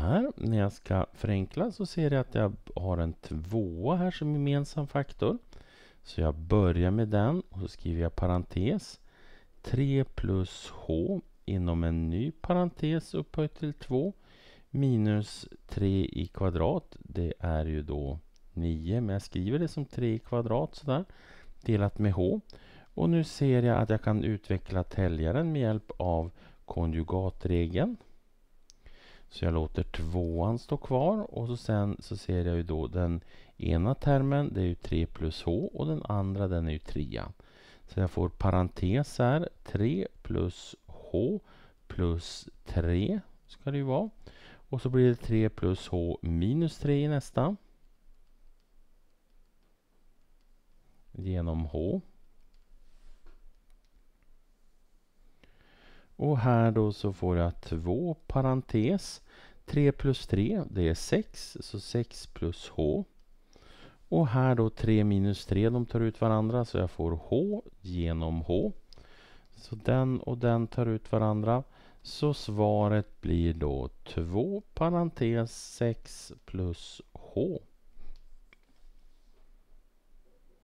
här. När jag ska förenkla så ser jag att jag har en tvåa här som gemensam faktor. Så jag börjar med den och så skriver jag parentes. 3 plus h inom en ny parentes upphöjt till 2 minus 3 i kvadrat. Det är ju då 9 men jag skriver det som 3 i kvadrat sådär delat med h. Och nu ser jag att jag kan utveckla täljaren med hjälp av konjugatregeln. Så jag låter tvåan stå kvar och så sen så ser jag ju då den ena termen, det är ju 3 plus h och den andra den är ju 3. Så jag får parentes här, 3 plus h plus 3 ska det ju vara. Och så blir det 3 plus h minus 3 i nästa. Genom h. Och här då så får jag två parentes 3 plus 3 det är 6 så 6 plus h. Och här då 3 minus 3 de tar ut varandra så jag får h genom h. Så den och den tar ut varandra. Så svaret blir då 2 parentes 6 plus h.